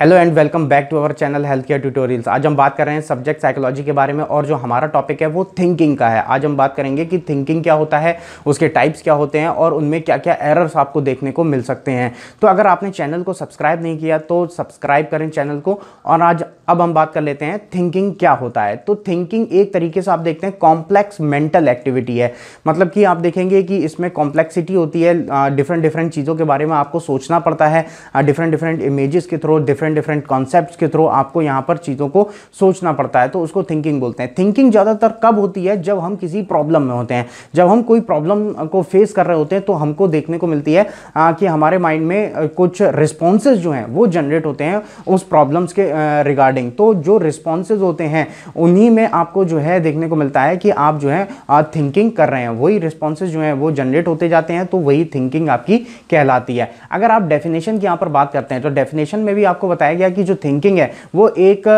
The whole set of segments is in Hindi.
hello and welcome back to our channel health care tutorials आज हम बात कर रहे हैं सब्जेक्ट साइकोलॉजी के बारे में और जो हमारा टॉपिक है वो थिंकिंग का है आज हम बात करेंगे कि थिंकिंग क्या होता है उसके टाइप्स क्या होते हैं और उनमें क्या क्या एरर्स आपको देखने को मिल सकते हैं तो अगर आपने चैनल को सब्सक्राइब नहीं किया तो सब्सक्राइब करें चैनल को और आज अब हम बात कर लेते हैं थिंकिंग क्या होता है तो थिंकिंग एक तरीके से आप देखते हैं कॉम्प्लेक्स मेंटल एक्टिविटी है मतलब कि आप देखेंगे कि इसमें कॉम्प्लेक्सिटी होती है डिफरेंट डिफरेंट चीज़ों के बारे में आपको सोचना पड़ता है डिफरेंट डिफरेंट इमेजेस के through different different different concept के थ्रू आपको यहाँ पर चीज़ों को सोचना पड़ता है तो उसको थिंकिंग बोलते हैं थिंकिंग ज़्यादातर कब होती है जब हम किसी प्रॉब्लम में होते हैं जब हम कोई प्रॉब्लम को फेस कर रहे होते हैं तो हमको देखने को मिलती है आ, कि हमारे माइंड में कुछ रिस्पॉन्सेज जो हैं वो जनरेट होते हैं उस प्रॉब्लम्स के रिगार्डिंग तो जो रिस्पॉन्सेज होते हैं उन्हीं में आपको जो है देखने को मिलता है कि आप जो है थिंकिंग कर रहे हैं वही रिस्पॉन्सेज जो हैं वो जनरेट होते जाते हैं तो वही थिंकिंग आपकी कहलाती है अगर आप डेफिनेशन की यहाँ पर बात करते हैं तो डेफिनेशन में भी आपको बताया गया कि जो थिंकिंग है वो एक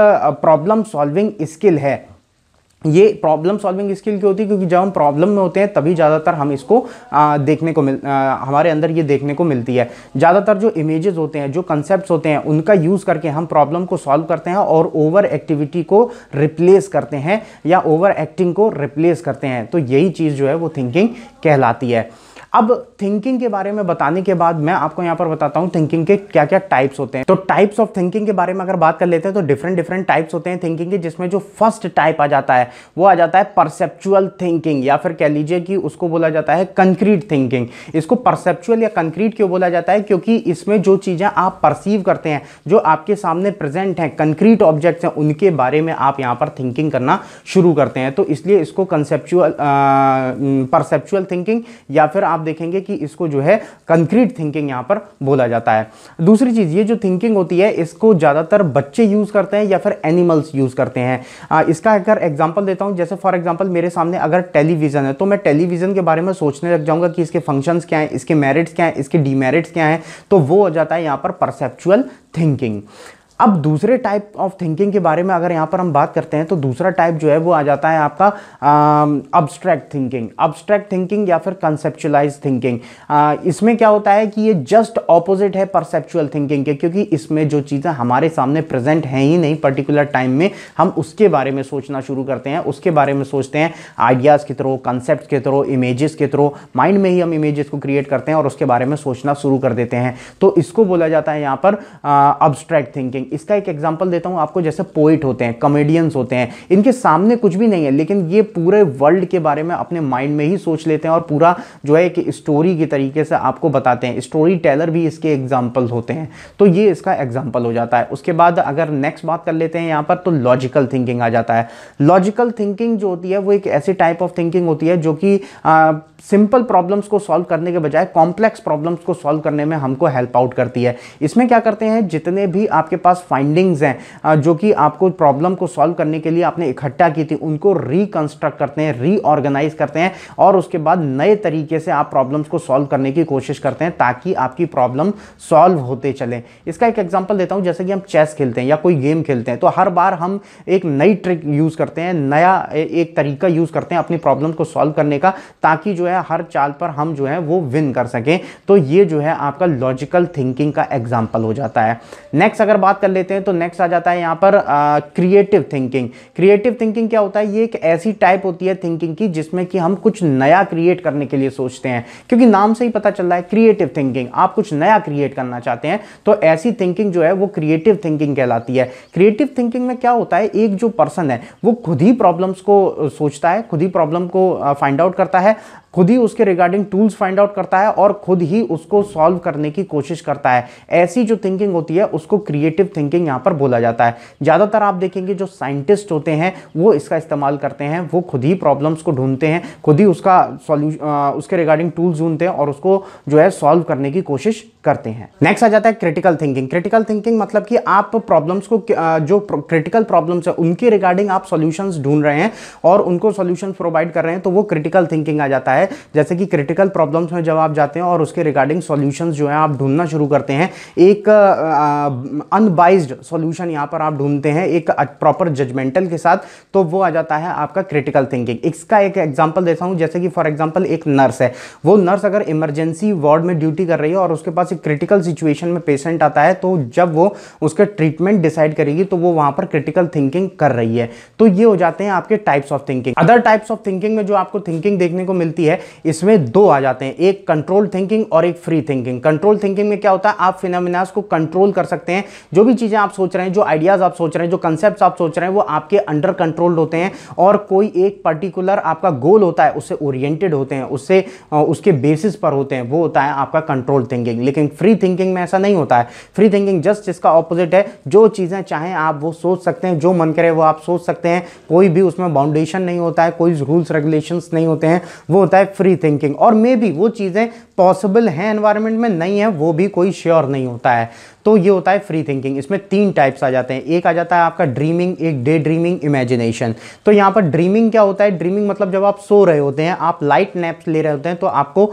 प्रॉब्लम सॉल्विंग स्किल है ये प्रॉब्लम सॉल्विंग स्किल क्यों होती है क्योंकि जब हम प्रॉब्लम में होते हैं तभी ज़्यादातर हम इसको आ, देखने को मिल आ, हमारे अंदर ये देखने को मिलती है ज़्यादातर जो इमेजेस होते हैं जो कंसेप्ट होते हैं उनका यूज़ करके हम प्रॉब्लम को सॉल्व करते हैं और ओवर एक्टिविटी को रिप्लेस करते हैं या ओवर एक्टिंग को रिप्लेस करते हैं तो यही चीज़ जो है वो थिंकिंग कहलाती है अब थिंकिंग के बारे में बताने के बाद मैं आपको यहाँ पर बताता हूँ थिंकिंग के क्या क्या टाइप्स होते हैं तो टाइप्स ऑफ थिंकिंग के बारे में अगर बात कर लेते हैं तो डिफरेंट डिफरेंट टाइप्स होते हैं थिंकिंग के जिसमें जो फर्स्ट टाइप आ जाता है वो आ जाता है परसेप्चुअल थिंकिंग या फिर कह लीजिए कि उसको बोला जाता है कंक्रीट थिंकिंग इसको परसेप्चुअल या कंक्रीट क्यों बोला जाता है क्योंकि इसमें जो चीज़ें आप परसीव करते हैं जो आपके सामने प्रेजेंट हैं कंक्रीट ऑब्जेक्ट्स हैं उनके बारे में आप यहाँ पर थिंकिंग करना शुरू करते हैं तो इसलिए इसको कंसेप्चुअल परसेप्चुअल थिंकिंग या फिर आप देखेंगे कि इसको जो है कंक्रीट थिंकिंग यहाँ पर बोला जाता है दूसरी चीज़ ये जो थिंकिंग होती है इसको ज़्यादातर बच्चे यूज़ करते हैं या फिर एनिमल्स यूज़ करते हैं आ, इसका अगर एग्जाम्पल देता हूँ जैसे फॉर एग्जाम्पल मेरे सामने अगर टेलीविज़न है तो मैं टेलीविज़न के बारे में सोचने लग जाऊंगा कि इसके फंक्शन क्या है इसके मेरिट्स क्या है इसके डीमेरिट्स क्या है तो वो हो जाता है यहाँ पर परसेप्चुअल थिंकिंग अब दूसरे टाइप ऑफ थिंकिंग के बारे में अगर यहाँ पर हम बात करते हैं तो दूसरा टाइप जो है वो आ जाता है आपका अब्स्ट्रैक्ट थिंकिंग अब्स्ट्रैक्ट थिंकिंग या फिर कंसेप्चुलाइज थिंकिंग इसमें क्या होता है कि ये जस्ट ऑपोजिट है परसेप्चुअल थिंकिंग के क्योंकि इसमें जो चीज़ें हमारे सामने प्रेजेंट हैं ही नहीं पर्टिकुलर टाइम में हम उसके बारे में सोचना शुरू करते हैं उसके बारे में सोचते हैं आइडियाज़ के थ्रू कंसेप्ट के थ्रू इमेजेस के थ्रू माइंड में ही हम इमेजेस को क्रिएट करते हैं और उसके बारे में सोचना शुरू कर देते हैं तो इसको बोला जाता है यहाँ पर अब्स्ट्रैक्ट थिंकिंग इसका एक एग्जाम्पल देता हूँ आपको जैसे पोइट होते हैं कॉमेडियंस होते हैं इनके सामने कुछ भी नहीं है लेकिन ये पूरे वर्ल्ड के बारे में अपने माइंड में ही सोच लेते हैं और पूरा जो है एक स्टोरी के तरीके से आपको बताते हैं स्टोरी टेलर भी इसके एग्जाम्पल होते हैं तो ये इसका एग्जाम्पल हो जाता है उसके बाद अगर नेक्स्ट बात कर लेते हैं यहाँ पर तो लॉजिकल थिंकिंग आ जाता है लॉजिकल थिंकिंग जो होती है वो एक ऐसी टाइप ऑफ थिंकिंग होती है जो कि सिंपल प्रॉब्लम्स को सॉल्व करने के बजाय कॉम्प्लेक्स प्रॉब्लम्स को सॉल्व करने में हमको हेल्प आउट करती है इसमें क्या करते हैं जितने भी आपके पास पास फाइंडिंग्स हैं जो कि आपको प्रॉब्लम को सॉल्व करने के लिए आपने इकट्ठा की थी उनको रिकंस्ट्रक्ट करते हैं रीऑर्गेनाइज करते हैं और उसके बाद नए तरीके से आप प्रॉब्लम्स को सॉल्व करने की कोशिश करते हैं ताकि आपकी प्रॉब्लम सॉल्व होते चले इसका एक एग्जाम्पल देता हूँ जैसे कि हम चेस खेलते हैं या कोई गेम खेलते हैं तो हर बार हम एक नई ट्रिक यूज़ करते हैं नया एक तरीका यूज़ करते हैं अपनी प्रॉब्लम को सॉल्व करने का ताकि जो है हर चाल पर हम जो है वो विन कर सकें तो ये जो है आपका लॉजिकल थिंकिंग का एग्जाम्पल हो जाता है नेक्स्ट अगर बात करें कर लेते हैं तो नेक्स्ट आ जाता है यहाँ पर क्रिएटिव थिंकिंग क्रिएटिव थिंकिंग क्या होता है ये एक ऐसी टाइप होती है थिंकिंग की जिसमें कि हम कुछ नया क्रिएट करने के लिए सोचते हैं क्योंकि नाम से ही पता चल रहा है क्रिएटिव थिंकिंग आप कुछ नया क्रिएट करना चाहते हैं तो ऐसी थिंकिंग जो है वो क्रिएटिव थिंकिंग कहलाती है क्रिएटिव थिंकिंग में क्या होता है एक जो पर्सन है वो खुद ही प्रॉब्लम्स को सोचता है खुद ही प्रॉब्लम को फाइंड आउट करता है खुद ही उसके रिगार्डिंग टूल्स फाइंड आउट करता है और खुद ही उसको सॉल्व करने की कोशिश करता है ऐसी जो थिंकिंग होती है उसको क्रिएटिव थिंकिंग यहाँ पर बोला जाता है ज़्यादातर आप देखेंगे जो साइंटिस्ट होते हैं वो इसका इस्तेमाल करते हैं वो खुद ही प्रॉब्लम्स को ढूंढते हैं खुद ही उसका सॉल्यूशन उसके रिगार्डिंग टूल्स ढूंढते हैं और उसको जो है सॉल्व करने की कोशिश करते हैं नेक्स्ट आ जाता है क्रिटिकल थिंकिंग क्रिटिकल थिंकिंग मतलब कि आप प्रॉब्लम्स को जो क्रिटिकल प्रॉब्लम्स है उनके रिगार्डिंग आप सॉल्यूशंस ढूंढ रहे हैं और उनको सॉल्यूशंस प्रोवाइड कर रहे हैं तो वो क्रिटिकल थिंकिंग आ जाता है जैसे कि क्रिटिकल प्रॉब्लम्स में जब आप जाते हैं और उसके रिगार्डिंग सोल्यूशन जो है आप ढूंढना शुरू करते हैं एक अनबाइज्ड सोल्यूशन यहाँ पर आप ढूंढते हैं एक प्रॉपर जजमेंटल के साथ तो वो आ जाता है आपका क्रिटिकल थिंकिंग इसका एक एग्जाम्पल देता हूँ जैसे कि फॉर एग्जाम्पल एक नर्स है वो नर्स अगर इमरजेंसी वार्ड में ड्यूटी कर रही है और उसके पास क्रिटिकल सिचुएशन में पेशेंट आता है तो जब वो उसका ट्रीटमेंट डिसाइड करेगी तो वो वहां पर क्रिटिकल थिंकिंग कर रही है तो ये हो जाते हैं आपके types of thinking other types of thinking में जो आपको थिंकिंग देखने को मिलती है इसमें दो आ जाते हैं एक कंट्रोल थिंकिंग और एक फ्री थिंकिंग कंट्रोल थिंकिंग में क्या होता है आप फिनमिनास को कंट्रोल कर सकते हैं जो भी चीज़ें आप सोच रहे हैं जो आइडियाज़ आप सोच रहे हैं जो कंसेप्ट आप सोच रहे हैं वो आपके अंडर कंट्रोल्ड होते हैं और कोई एक पर्टिकुलर आपका गोल होता है उससे ओरिएंटेड होते हैं उससे उसके बेसिस पर होते हैं वो होता है आपका कंट्रोल थिंकिंग लेकिन थिंकिंग फ्री थिंकिंग में ऐसा नहीं होता है फ्री थिंकिंग जस्ट इसका ऑपोजिट है जो चीज़ें चाहें आप वो सोच सकते हैं जो मन करे वो आप सोच सकते हैं कोई भी उसमें बाउंडेशन नहीं होता है कोई रूल्स रेगुलेशंस नहीं होते हैं वो होता है फ्री थिंकिंग और मे बी वो चीज़ें पॉसिबल हैं एनवायरमेंट में नहीं है वो भी कोई श्योर नहीं होता है तो ये होता है फ्री थिंकिंग इसमें तीन टाइप्स आ जाते हैं एक आ जाता है आपका ड्रीमिंग एक डे ड्रीमिंग इमेजिनेशन तो यहाँ पर ड्रीमिंग क्या होता है ड्रीमिंग मतलब जब आप सो रहे होते हैं आप लाइट नैप्स ले रहे होते हैं तो आपको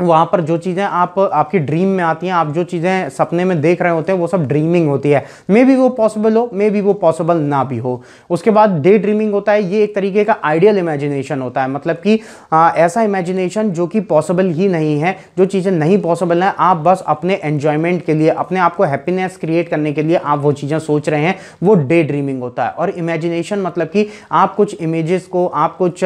वहाँ पर जो चीज़ें आप आपकी ड्रीम में आती हैं आप जो चीज़ें सपने में देख रहे होते हैं वो सब ड्रीमिंग होती है मे बी वो पॉसिबल हो मे बी वो पॉसिबल ना भी हो उसके बाद डे ड्रीमिंग होता है ये एक तरीके का आइडियल इमेजिनेशन होता है मतलब कि आ, ऐसा इमेजिनेशन जो कि पॉसिबल ही नहीं है जो चीज़ें नहीं पॉसिबल हैं आप बस अपने एन्जॉयमेंट के लिए अपने आप को हैप्पीनेस क्रिएट करने के लिए आप वो चीज़ें सोच रहे हैं वो डे ड्रीमिंग होता है और इमेजिनेशन मतलब कि आप कुछ इमेज को आप कुछ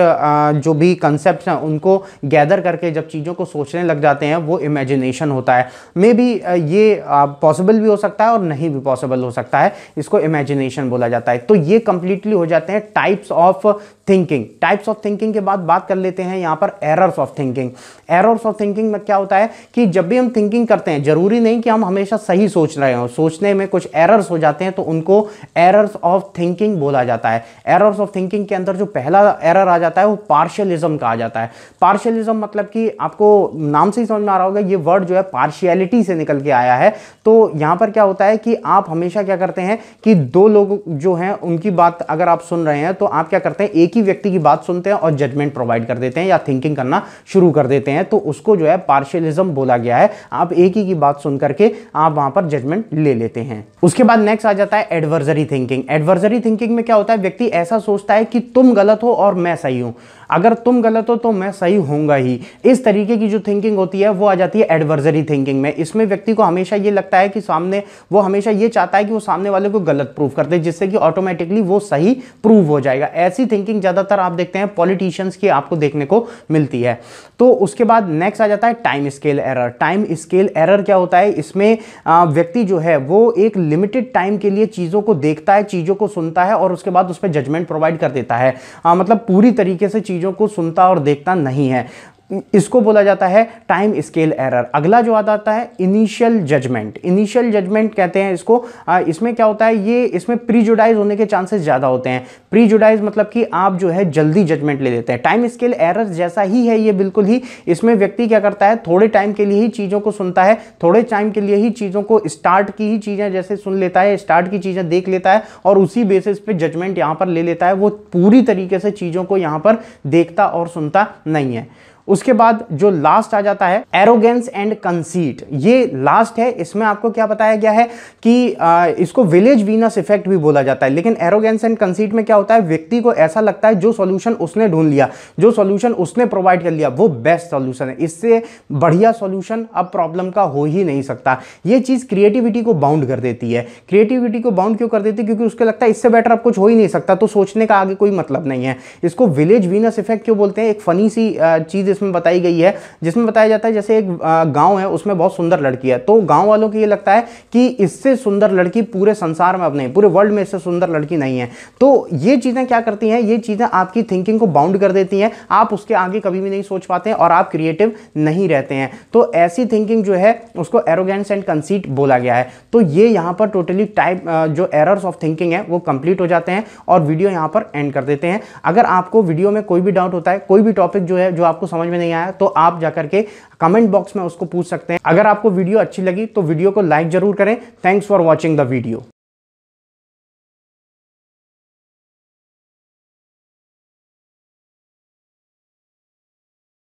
जो भी कंसेप्ट हैं उनको गैदर करके जब चीज़ों को सोच रहे हैं सोचने लग जाते हैं वो इमेजिनेशन होता है मे बी ये पॉसिबल भी हो सकता है और नहीं भी पॉसिबल हो सकता है इसको इमेजिनेशन बोला जाता है तो ये कंप्लीटली हो जाते हैं types of thinking types of thinking के बाद बात कर लेते हैं यहां पर errors of thinking errors of thinking में क्या होता है कि जब भी हम थिंकिंग करते हैं जरूरी नहीं कि हम हमेशा सही सोच रहे हो सोचने में कुछ एरर्स हो जाते हैं तो उनको एरर्स ऑफ थिंकिंग बोला जाता है एरर्स ऑफ थिंकिंग के अंदर जो पहला एरर आ जाता है वो का कहा जाता है पार्शियलिज्म मतलब कि आपको नाम से ही समझ में आ रहा होगा ये वर्ड जो है पार्शियलिटी से निकल के आया है तो यहां पर क्या होता है कि आप हमेशा क्या करते हैं कि दो लोग जो हैं उनकी बात अगर आप सुन रहे हैं तो आप क्या करते हैं एक एक ही व्यक्ति की बात सुनते हैं और जजमेंट प्रोवाइड कर देते हैं या थिंकिंग करना शुरू कर देते हैं तो उसको जो है पार्शलिज्म बोला गया है आप एक ही की बात सुन करके आप वहां पर जजमेंट ले लेते हैं उसके बाद नेक्स्ट आ जाता है एडवर्जरी थिंकिंग एडवर्जरी थिंकिंग में क्या होता है व्यक्ति ऐसा सोचता है कि तुम गलत हो और मैं सही हूं अगर तुम गलत हो तो मैं सही होऊंगा ही इस तरीके की जो थिंकिंग होती है वो आ जाती है एडवर्जरी थिंकिंग में इसमें व्यक्ति को हमेशा ये लगता है कि सामने वो हमेशा ये चाहता है कि वो सामने वाले को गलत प्रूव कर दे जिससे कि ऑटोमेटिकली वो सही प्रूव हो जाएगा ऐसी थिंकिंग ज़्यादातर आप देखते हैं पॉलिटिशियंस की आपको देखने को मिलती है तो उसके बाद नेक्स्ट आ जाता है time scale error time scale error क्या होता है इसमें व्यक्ति जो है वो एक लिमिटेड टाइम के लिए चीज़ों को देखता है चीज़ों को सुनता है और उसके बाद उस पर जजमेंट प्रोवाइड कर देता है आ, मतलब पूरी तरीके से चीज़ चीज़ों को सुनता और देखता नहीं है इसको बोला जाता है टाइम स्केल एरर अगला जो आता है इनिशियल जजमेंट इनिशियल जजमेंट कहते हैं इसको इसमें क्या होता है ये इसमें प्रीजुडाइज होने के चांसेस ज़्यादा होते हैं प्रीजुडाइज मतलब कि आप जो है जल्दी जजमेंट ले लेते हैं टाइम स्केल एरर जैसा ही है ये बिल्कुल ही इसमें व्यक्ति क्या करता है थोड़े टाइम के लिए ही चीज़ों को सुनता है थोड़े टाइम के लिए ही चीज़ों को स्टार्ट की ही चीज़ें जैसे सुन लेता है स्टार्ट की चीज़ें देख लेता है और उसी बेसिस पे जजमेंट यहाँ पर ले लेता है वो पूरी तरीके से चीज़ों को यहाँ पर देखता और सुनता नहीं है उसके बाद जो लास्ट आ जाता है एरोगेंस एंड कंसीट ये लास्ट है इसमें आपको क्या बताया गया है कि आ, इसको विलेज वीनस इफेक्ट भी बोला जाता है लेकिन एरोगेंस एंड कंसीट में क्या होता है व्यक्ति को ऐसा लगता है जो सॉल्यूशन उसने ढूंढ लिया जो सॉल्यूशन उसने प्रोवाइड कर लिया वो बेस्ट सोल्यूशन है इससे बढ़िया सोल्यूशन अब प्रॉब्लम का हो ही नहीं सकता ये चीज़ क्रिएटिविटी को बाउंड कर देती है क्रिएटिविटी को बाउंड क्यों कर देती है क्योंकि उसको लगता है इससे बेटर अब कुछ हो ही नहीं सकता तो सोचने का आगे कोई मतलब नहीं है इसको विलेज वीनस इफेक्ट क्यों बोलते हैं एक फनी सी चीज़ जिसमें बताई गई है जिसमें बताया जाता है जैसे एक गांव है उसमें बहुत सुंदर लड़की है तो गांव वालों को ये लगता है कि इससे सुंदर लड़की पूरे संसार में अब नहीं पूरे वर्ल्ड में इससे सुंदर लड़की नहीं है तो ये चीज़ें क्या करती हैं ये चीज़ें आपकी थिंकिंग को बाउंड कर देती हैं आप उसके आगे कभी भी नहीं सोच पाते और आप क्रिएटिव नहीं रहते हैं तो ऐसी थिंकिंग जो है उसको एरोगेंस एंड कंसीट बोला गया है तो ये यहाँ पर टोटली टाइप जो एरर्स ऑफ थिंकिंग है वो कंप्लीट हो जाते हैं और वीडियो यहाँ पर एंड कर देते हैं अगर आपको वीडियो में कोई भी डाउट होता है कोई भी टॉपिक जो है जो आपको समझ समझ में नहीं आया तो आप जाकर के कमेंट बॉक्स में उसको पूछ सकते हैं अगर आपको वीडियो अच्छी लगी तो वीडियो को लाइक जरूर करें thanks for watching the video